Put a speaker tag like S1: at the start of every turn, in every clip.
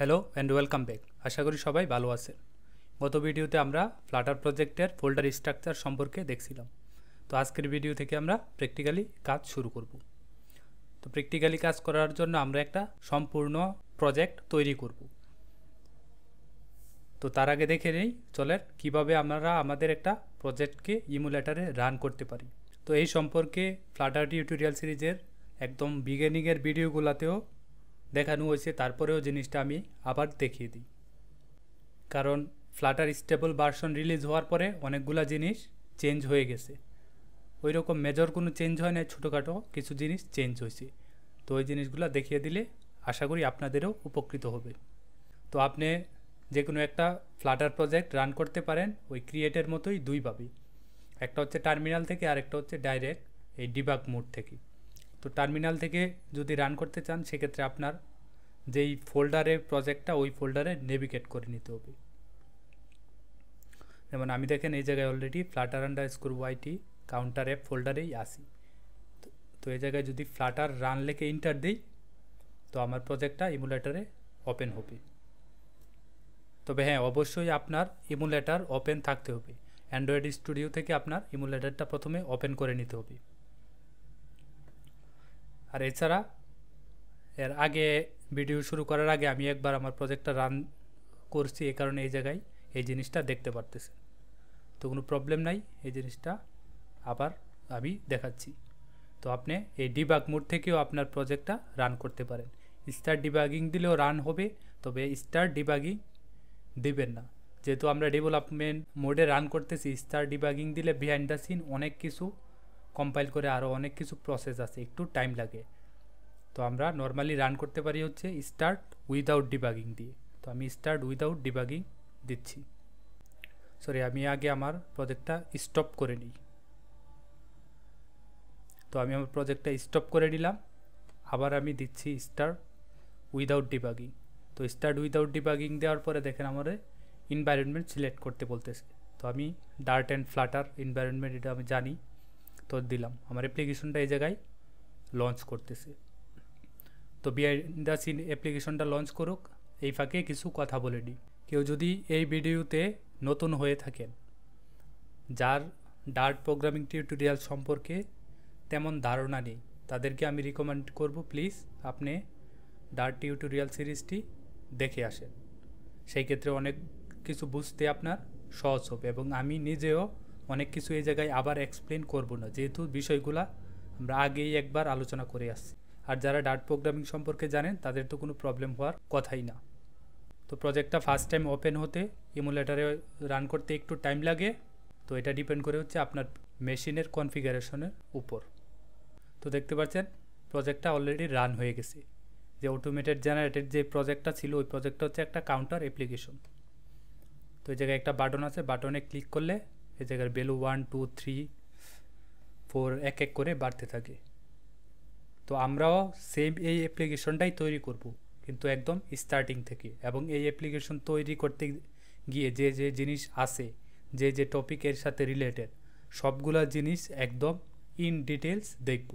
S1: hello and welcome back আশা করি সবাই ভালো আছেন গত ভিডিওতে আমরা ফ্লাটার প্রজেক্টের ফোল্ডার স্ট্রাকচার সম্পর্কে দেখছিলাম তো আজকের ভিডিও থেকে আমরা প্র্যাকটিক্যালি কাজ শুরু করব তো প্র্যাকটিক্যালি কাজ করার জন্য আমরা একটা সম্পূর্ণ প্রজেক্ট তৈরি করব তো তার আগে দেখে নেই চলেন কীভাবে আমরা আমাদের একটা প্রজেক্টকে ইমুলেটারে রান করতে পারি তো এই সম্পর্কে ফ্লাটার টিউটোরিয়াল সিরিজের একদম বিগিনিংয়ের ভিডিওগুলোতেও দেখানো হয়েছে তারপরেও জিনিসটা আমি আবার দেখিয়ে দিই কারণ ফ্লাটার স্টেবল ভার্সন রিলিজ হওয়ার পরে অনেকগুলো জিনিস চেঞ্জ হয়ে গেছে ওই রকম মেজর কোনো চেঞ্জ হয় না ছোটোখাটো কিছু জিনিস চেঞ্জ হয়েছে তো ওই জিনিসগুলো দেখিয়ে দিলে আশা করি আপনাদেরও উপকৃত হবে তো আপনি যে কোনো একটা ফ্লাটার প্রজেক্ট রান করতে পারেন ওই ক্রিয়েটের মতোই দুইভাবে একটা হচ্ছে টার্মিনাল থেকে আর একটা হচ্ছে ডাইরেক্ট এই ডিবাগ মোড থেকে তো টার্মিনাল থেকে যদি রান করতে চান সেক্ষেত্রে আপনার যেই ফোল্ডারে প্রজেক্টটা ওই ফোল্ডারে নেভিগেট করে নিতে হবে যেমন আমি দেখেন এই জায়গায় already Flutter underscore YT counter app ফোল্ডারেই আসি তো এই জায়গায় যদি ফ্লাটার রান লেখে ইন্টার দিই তো আমার প্রজেক্টটা ইমুলেটারে ওপেন হবে তবে হ্যাঁ অবশ্যই আপনার ইমুলেটার ওপেন থাকতে হবে অ্যান্ড্রয়েড স্টুডিও থেকে আপনার ইমুলেটারটা প্রথমে ওপেন করে নিতে হবে আর এছাড়া এর আগে ভিডিও শুরু করার আগে আমি একবার আমার প্রজেক্টটা রান করছি এ কারণে এই জায়গায় এই জিনিসটা দেখতে পারতেছে তো কোনো প্রবলেম নাই এই জিনিসটা আবার আমি দেখাচ্ছি তো আপনি এই ডিবাগ মোড থেকেও আপনার প্রজেক্টটা রান করতে পারেন স্টার ডিবাগিং দিলেও রান হবে তবে স্টার ডিবাগিং দেবেন না যেহেতু আমরা ডেভেলপমেন্ট মোডে রান করতেছি স্টার ডিবাগিং দিলে বিহাইন্ড দ্য সিন অনেক কিছু কম্পাইল করে আরও অনেক কিছু প্রসেস আছে একটু টাইম লাগে তো আমরা নর্মালি রান করতে পারি হচ্ছে স্টার্ট উইদাউট ডিবাগিং দিয়ে তো আমি স্টার্ট উইদাউট ডিবাগিং দিচ্ছি সরি আমি আগে আমার প্রজেক্টটা স্টপ করে নিই তো আমি আমার প্রজেক্টটা স্টপ করে নিলাম আবার আমি দিচ্ছি স্টার্ট উইদাউট ডিবাগিং তো স্টার্ট উইদাউট ডিবাগিং দেওয়ার পরে দেখেন আমাদের এনভায়রনমেন্ট সিলেক্ট করতে বলতেছে তো আমি ডার্ট অ্যান্ড ফ্লাটার এনভায়রনমেন্ট এটা আমি জানি তো দিলাম আমার অ্যাপ্লিকেশনটা এই জায়গায় লঞ্চ করতেছে তো বিহাইন্ড দ্য সিন অ্যাপ্লিকেশনটা লঞ্চ করুক এই ফাঁকে কিছু কথা বলে নিই কেউ যদি এই ভিডিওতে নতুন হয়ে থাকেন যার ডার্ট প্রোগ্রামিং টিউটোরিয়াল সম্পর্কে তেমন ধারণা নেই তাদেরকে আমি রিকমেন্ড করব প্লিজ আপনি ডার্ট টিউটোরিয়াল সিরিজটি দেখে আসেন সেই ক্ষেত্রে অনেক কিছু বুঝতে আপনার সহজ হবে এবং আমি নিজেও অনেক কিছু এই জায়গায় আবার এক্সপ্লেন করব না যেহেতু বিষয়গুলা আমরা আগেই একবার আলোচনা করে আসছি আর যারা ডার্ট প্রোগ্রামিং সম্পর্কে জানেন তাদের তো কোনো প্রবলেম হওয়ার কথাই না তো প্রজেক্টটা ফার্স্ট টাইম ওপেন হতে ইমুলেটারে রান করতে একটু টাইম লাগে তো এটা ডিপেন্ড করে হচ্ছে আপনার মেশিনের কনফিগারেশনের উপর তো দেখতে পাচ্ছেন প্রজেক্টটা অলরেডি রান হয়ে গেছে যে অটোমেটেড জেনারেটেড যে প্রজেক্টটা ছিল ওই প্রজেক্টটা হচ্ছে একটা কাউন্টার অ্যাপ্লিকেশন তো এই জায়গায় একটা বাটন আছে বাটনে ক্লিক করলে এই জায়গার value one two three four এক এক করে বাড়তে থাকে তো আমরাও সেম এই অ্যাপ্লিকেশনটাই তৈরি করব কিন্তু একদম স্টার্টিং থেকে এবং এই অ্যাপ্লিকেশন তৈরি করতে গিয়ে যে যে জিনিস আছে যে যে টপিকের সাথে রিলেটেড সবগুলা জিনিস একদম ইন ডিটেলস দেখব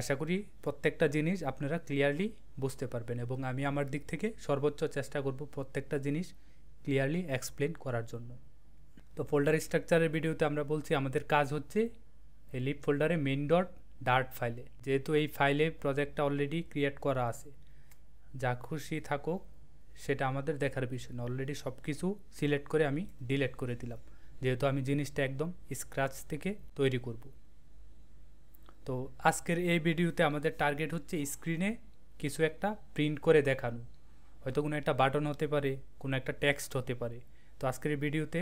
S1: আশা করি প্রত্যেকটা জিনিস আপনারা ক্লিয়ারলি বুঝতে পারবেন এবং আমি আমার দিক থেকে সর্বোচ্চ চেষ্টা করব প্রত্যেকটা জিনিস ক্লিয়ারলি এক্সপ্লেন করার জন্য তো ফোল্ডার স্ট্রাকচারের ভিডিওতে আমরা বলছি আমাদের কাজ হচ্ছে এই লিপ ফোল্ডারে মেন ডট ডার্ট ফাইলে যেহেতু এই ফাইলে প্রজেক্টটা অলরেডি ক্রিয়েট করা আছে যা খুশি থাকুক সেটা আমাদের দেখার বিষয় না অলরেডি সব কিছু সিলেক্ট করে আমি ডিলেট করে দিলাম যেহেতু আমি জিনিসটা একদম স্ক্র্যাচ থেকে তৈরি করব তো আজকের এই ভিডিওতে আমাদের টার্গেট হচ্ছে স্ক্রিনে কিছু একটা প্রিন্ট করে দেখানো হয়তো কোনো একটা বাটন হতে পারে কোনো একটা টেক্সট হতে পারে তো আজকের ভিডিওতে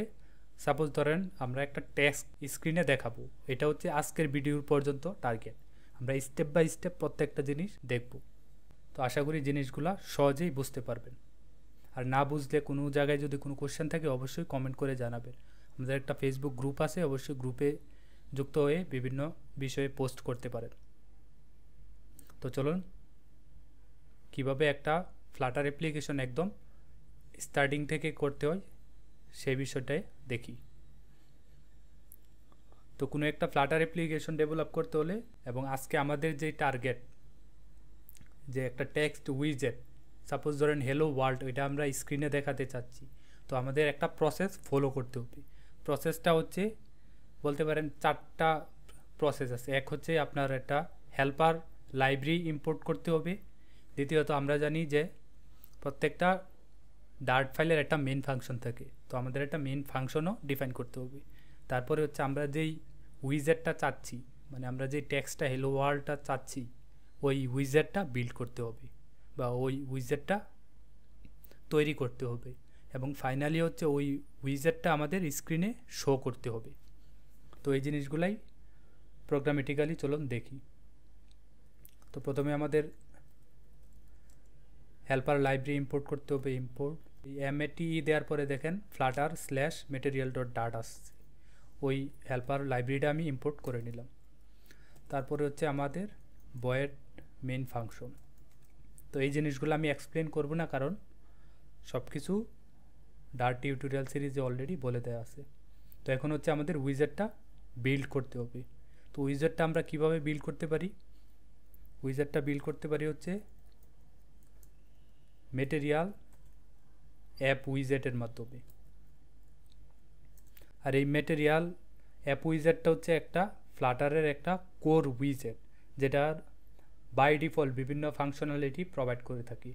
S1: সাপোজ ধরেন আমরা একটা টেক্সট স্ক্রিনে দেখাবো এটা হচ্ছে আজকের ভিডিওর পর্যন্ত টার্গেট আমরা স্টেপ বাই স্টেপ প্রত্যেকটা জিনিস দেখব তো আশা করি জিনিসগুলো সহজেই বুঝতে পারবেন আর না বুঝলে কোনো জায়গায় যদি কোনো কোশ্চেন থাকে অবশ্যই কমেন্ট করে জানাবেন আমাদের একটা ফেসবুক গ্রুপ আছে অবশ্যই গ্রুপে যুক্ত হয়ে বিভিন্ন বিষয়ে পোস্ট করতে পারেন তো চলুন কিভাবে একটা ফ্লাটার অ্যাপ্লিকেশন একদম স্টার্টিং থেকে করতে হয় সেই বিষয়টাই দেখি তো কোনো একটা ফ্লাটার অ্যাপ্লিকেশন ডেভেলপ করতে হলে এবং আজকে আমাদের যে টার্গেট যে একটা টেক্সট উইজেট সাপোজ ধরেন হ্যালো ওয়ার্ল্ড ওইটা আমরা স্ক্রিনে দেখাতে চাচ্ছি তো আমাদের একটা প্রসেস ফলো করতে হবে প্রসেসটা হচ্ছে বলতে পারেন চারটা প্রসেস আছে এক হচ্ছে আপনার একটা হেল্পার লাইব্রেরি ইম্পোর্ট করতে হবে দ্বিতীয়ত আমরা জানি যে প্রত্যেকটা ডার্ট ফাইলের একটা মেন ফাংশন থাকে তো আমাদের একটা মেন ফাংশনও ডিফাইন করতে হবে তারপরে হচ্ছে আমরা যেই উইজেটটা চাচ্ছি মানে আমরা যে ট্যাক্সটা হেলো ওয়ার্ল্ডটা চাচ্ছি ওই উইজেটটা বিল্ড করতে হবে বা ওই উইজেটটা তৈরি করতে হবে এবং ফাইনালি হচ্ছে ওই উইজেটটা আমাদের স্ক্রিনে শো করতে হবে তো এই জিনিসগুলাই প্রোগ্রামেটিক্যালি চলুন দেখি তো প্রথমে আমাদের হেল্পার লাইব্রেরি ইম্পোর্ট করতে হবে ইম্পোর্ট এমএটি দেওয়ার পরে দেখেন ফ্লাটার স্ল্যাশ মেটেরিয়াল ডট ডাট আসছে ওই হেল্পার লাইব্রেরিটা আমি ইম্পোর্ট করে নিলাম তারপরে হচ্ছে আমাদের বয়ের মেন ফাংশন তো এই জিনিসগুলো আমি এক্সপ্লেন করব না কারণ সব কিছু ডার টিউটোরিয়াল সিরিজে অলরেডি বলে দেওয়া আছে তো এখন হচ্ছে আমাদের উইজারটা বিল্ড করতে হবে তো উইজারটা আমরা কিভাবে বিল্ড করতে পারি উইজারটা বিল্ড করতে পারি হচ্ছে মেটেরিয়াল অ্যাপ উইজেটের মাধ্যমে আর এই ম্যাটেরিয়াল অ্যাপ উইজেটটা হচ্ছে একটা ফ্লাটারের একটা কোর উইজেট যেটার বাই ডিফল্ট বিভিন্ন ফাংশনালিটি প্রোভাইড করে থাকি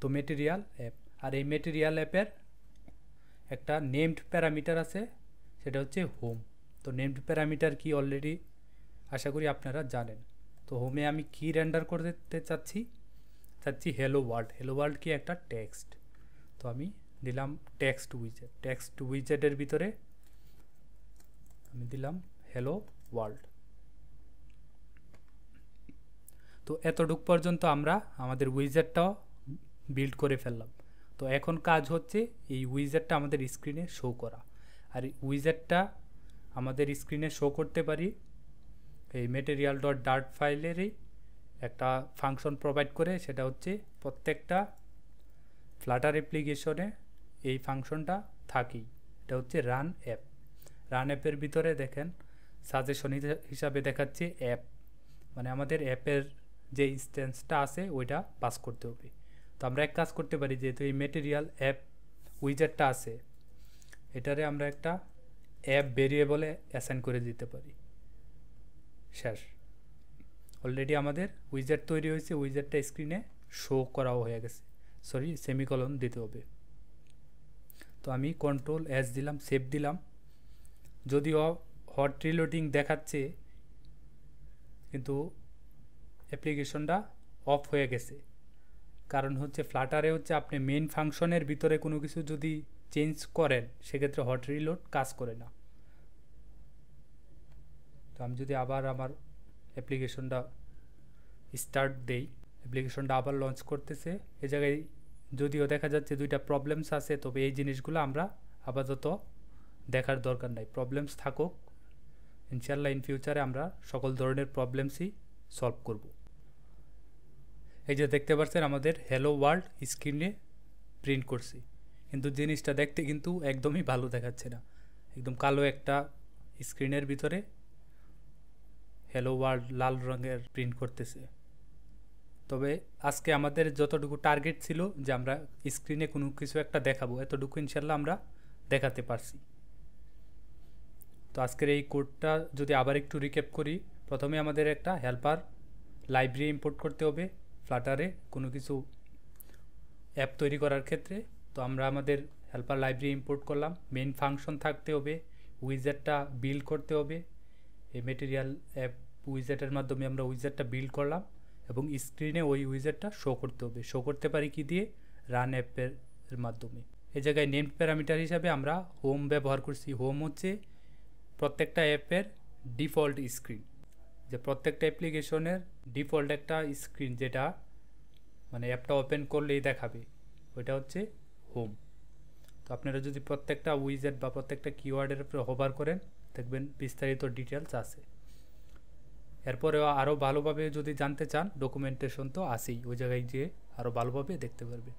S1: তো মেটেরিয়াল অ্যাপ আর এই মেটেরিয়াল অ্যাপের একটা নেমড প্যারামিটার আছে সেটা হচ্ছে হোম তো নেমড প্যারামিটার কি অলরেডি আশা করি আপনারা জানেন তো হোমে আমি কি রেন্ডার করতে চাচ্ছি চাচ্ছি হ্যালো ওয়ার্ল্ড হ্যালো ওয়ার্ল্ড কি একটা টেক্সট তো আমি দিলাম টেক্সট উইজেট টেক্সট উইজেটের ভিতরে আমি দিলাম হ্যালো ওয়ার্ল্ড তো এতটুক পর্যন্ত আমরা আমাদের উইজেটটাও বিল্ড করে ফেললাম তো এখন কাজ হচ্ছে এই উইজেটটা আমাদের স্ক্রিনে শো করা আর উইজেটটা আমাদের স্ক্রিনে শো করতে পারি এই মেটেরিয়াল ডট ডার্ট ফাইলেরই একটা ফাংশন প্রোভাইড করে সেটা হচ্ছে প্রত্যেকটা ফ্লাটার অ্যাপ্লিকেশনে এই ফাংশনটা থাকেই এটা হচ্ছে রান অ্যাপ রান অ্যাপের ভিতরে দেখেন সাজেশন হিসাবে দেখাচ্ছে অ্যাপ মানে আমাদের অ্যাপের যে ইনস্টেন্সটা আছে ওইটা পাস করতে হবে তো আমরা এক কাজ করতে পারি যেহেতু এই মেটেরিয়াল অ্যাপ উইজারটা আছে এটারে আমরা একটা অ্যাপ ভেরিয়েবলে অ্যাসাইন করে দিতে পারি শেষ অলরেডি আমাদের উইজার তৈরি হয়েছে উইজেটটা স্ক্রিনে শো করাও হয়ে গেছে সরি সেমিকলন দিতে হবে তো আমি কন্ট্রোল এস দিলাম সেভ দিলাম যদিও হট রিলোডিং দেখাচ্ছে কিন্তু অ্যাপ্লিকেশনটা অফ হয়ে গেছে কারণ হচ্ছে ফ্লাটারে হচ্ছে আপনি মেন ফাংশনের ভিতরে কোনো কিছু যদি চেঞ্জ করেন সেক্ষেত্রে হট রিলোড কাজ করে না তো আমি যদি আবার আমার অ্যাপ্লিকেশনটা স্টার্ট দেই অ্যাপ্লিকেশনটা আবার লঞ্চ করতেছে এ জায়গায় যদিও দেখা যাচ্ছে দুইটা প্রবলেমস আছে তবে এই জিনিসগুলো আমরা আপাতত দেখার দরকার নাই প্রবলেমস থাকুক ইনশাল্লাহ ইন ফিউচারে আমরা সকল ধরনের প্রবলেমসই সলভ করব এই যে দেখতে পাচ্ছেন আমাদের হ্যালো ওয়ার্ল্ড স্ক্রিনে প্রিন্ট করছি কিন্তু জিনিসটা দেখতে কিন্তু একদমই ভালো দেখাচ্ছে না একদম কালো একটা স্ক্রিনের ভিতরে হ্যালো ওয়ার্ল্ড লাল রঙের প্রিন্ট করতেছে তবে আজকে আমাদের যতটুকু টার্গেট ছিল যে আমরা স্ক্রিনে কোনো কিছু একটা দেখাবো এতটুকু ইনশাল্লাহ আমরা দেখাতে পারছি তো আজকের এই কোডটা যদি আবার একটু রিক্যাপ করি প্রথমে আমাদের একটা হেল্পার লাইব্রেরি ইম্পোর্ট করতে হবে ফ্লাটারে কোনো কিছু অ্যাপ তৈরি করার ক্ষেত্রে তো আমরা আমাদের হেল্পার লাইব্রেরি ইম্পোর্ট করলাম মেন ফাংশন থাকতে হবে উইজেটটা বিল্ড করতে হবে এই মেটেরিয়াল অ্যাপ উইজেটের মাধ্যমে আমরা উইজেটটা বিল্ড করলাম এবং স্ক্রিনে ওই উইজেটটা শো করতে হবে শো করতে পারি কি দিয়ে রান অ্যাপের মাধ্যমে এ জায়গায় নেম প্যারামিটার হিসাবে আমরা হোম ব্যবহার করছি হোম হচ্ছে প্রত্যেকটা অ্যাপের ডিফল্ট স্ক্রিন যে প্রত্যেকটা অ্যাপ্লিকেশনের ডিফল্ট একটা স্ক্রিন যেটা মানে অ্যাপটা ওপেন করলেই দেখাবে ওইটা হচ্ছে হোম তো আপনারা যদি প্রত্যেকটা উইজেট বা প্রত্যেকটা কিওয়ার্ডের উপরে হোভার করেন দেখবেন বিস্তারিত ডিটেলস আছে এরপরে আরও ভালোভাবে যদি জানতে চান ডকুমেন্টেশন তো আসেই ওই জায়গায় গিয়ে আরও ভালোভাবে দেখতে পারবেন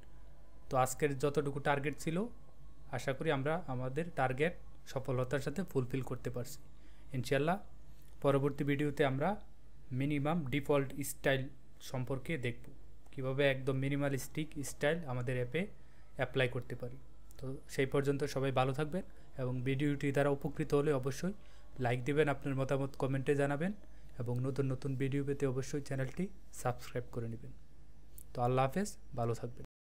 S1: তো আজকের যতটুকু টার্গেট ছিল আশা করি আমরা আমাদের টার্গেট সফলতার সাথে ফুলফিল করতে পারছি ইনশাল্লাহ পরবর্তী ভিডিওতে আমরা মিনিমাম ডিফল্ট স্টাইল সম্পর্কে দেখব কিভাবে একদম মিনিমালিস্টিক স্টাইল আমাদের অ্যাপে অ্যাপ্লাই করতে পারি তো সেই পর্যন্ত সবাই ভালো থাকবেন এবং ভিডিওটি দ্বারা উপকৃত হলে অবশ্যই লাইক দেবেন আপনার মতামত কমেন্টে জানাবেন এবং নতুন নতুন ভিডিও পেতে অবশ্যই চ্যানেলটি সাবস্ক্রাইব করে নেবেন তো আল্লাহ হাফেজ ভালো থাকবেন